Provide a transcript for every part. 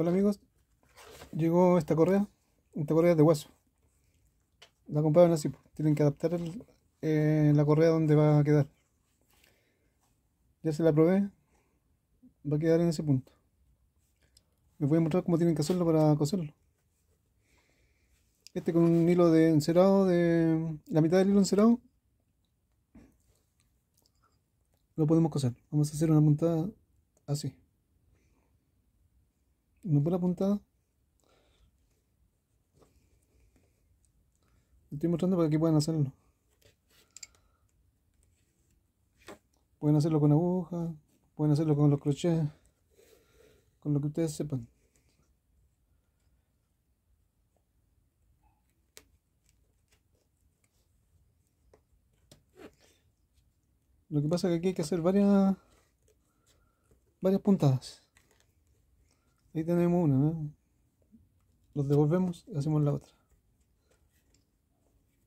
Hola amigos, llegó esta correa, esta correa de hueso. La compraron así, tienen que adaptar eh, la correa donde va a quedar. Ya se la probé, va a quedar en ese punto. Les voy a mostrar cómo tienen que hacerlo para coserlo. Este con un hilo de encerado, de la mitad del hilo encerado, lo podemos coser. Vamos a hacer una puntada así por la puntada estoy mostrando para que puedan hacerlo. Pueden hacerlo con aguja, pueden hacerlo con los crochets, con lo que ustedes sepan. Lo que pasa es que aquí hay que hacer varias varias puntadas. Ahí tenemos una, Los devolvemos y hacemos la otra.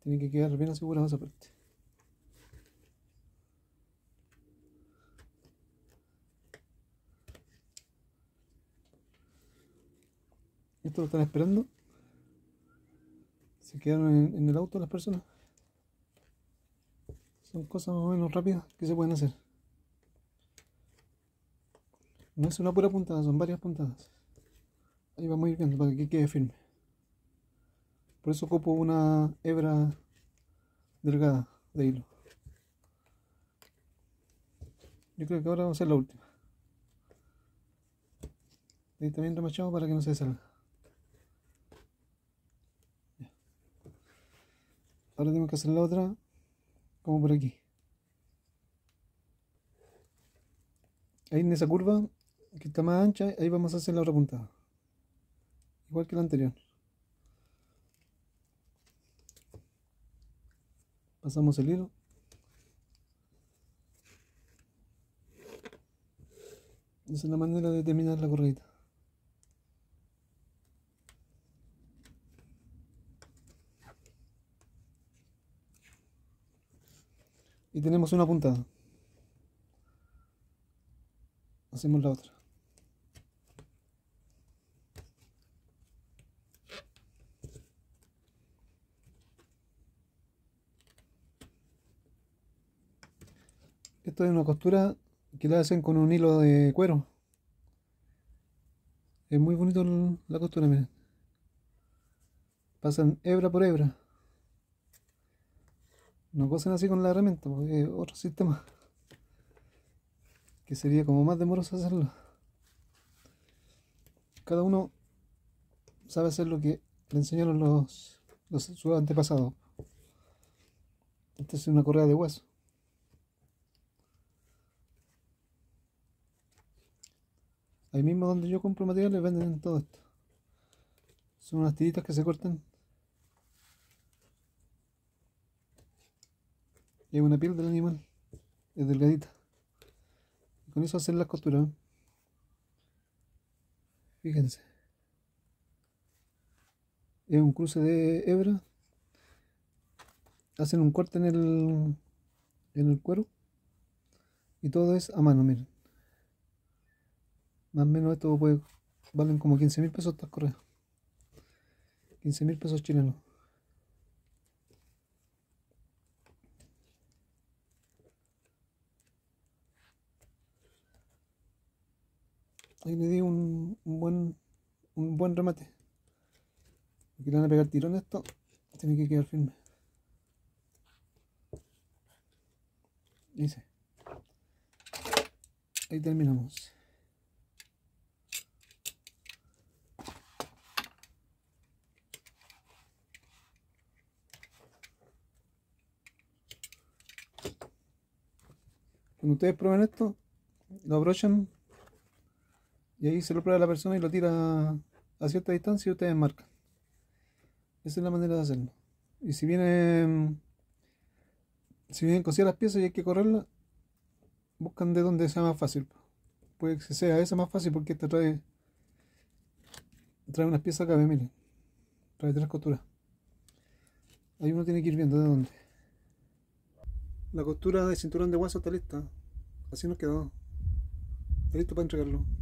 Tienen que quedar bien asegurados esa parte. Esto lo están esperando. Se quedaron en, el auto las personas. Son cosas más o menos rápidas que se pueden hacer. No es una pura puntada, son varias puntadas. Ahí vamos a ir viendo para que quede firme. Por eso copo una hebra delgada de hilo. Yo creo que ahora vamos a hacer la última. Ahí también remachado para que no se salga. Ahora tengo que hacer la otra como por aquí. Ahí en esa curva que está más ancha, ahí vamos a hacer la otra puntada. Igual que la anterior. Pasamos el hilo. Esa es la manera de terminar la corredita. Y tenemos una puntada. Hacemos la otra. Esto es una costura que la hacen con un hilo de cuero. Es muy bonito la costura, miren. Pasan hebra por hebra. No cosen así con la herramienta, porque es otro sistema. Que sería como más demoroso hacerlo. Cada uno sabe hacer lo que le enseñaron los, los antepasados. Esta es una correa de hueso. Ahí mismo donde yo compro materiales venden todo esto. Son unas tiritas que se cortan. Y una piel del animal. Es delgadita. con eso hacen las costuras. Fíjense. Es un cruce de hebra. Hacen un corte en el, en el cuero. Y todo es a mano, miren. Más o menos esto puede, valen como 15 mil pesos estas correas. 15 mil pesos chilenos. Ahí le di un, un buen un buen remate. Aquí le van a pegar tirón esto. Tiene que quedar firme. Dice. Ahí terminamos. Cuando ustedes prueben esto, lo abrochan y ahí se lo prueba la persona y lo tira a cierta distancia y ustedes marcan. Esa es la manera de hacerlo. Y si vienen, si vienen cosidas las piezas y hay que correrlas, buscan de dónde sea más fácil. Puede que sea esa más fácil porque te trae, trae unas piezas acá, miren. Trae tres costuras. Ahí uno tiene que ir viendo de dónde. La costura de cinturón de guaso está lista. Así nos quedó. Está listo para entregarlo.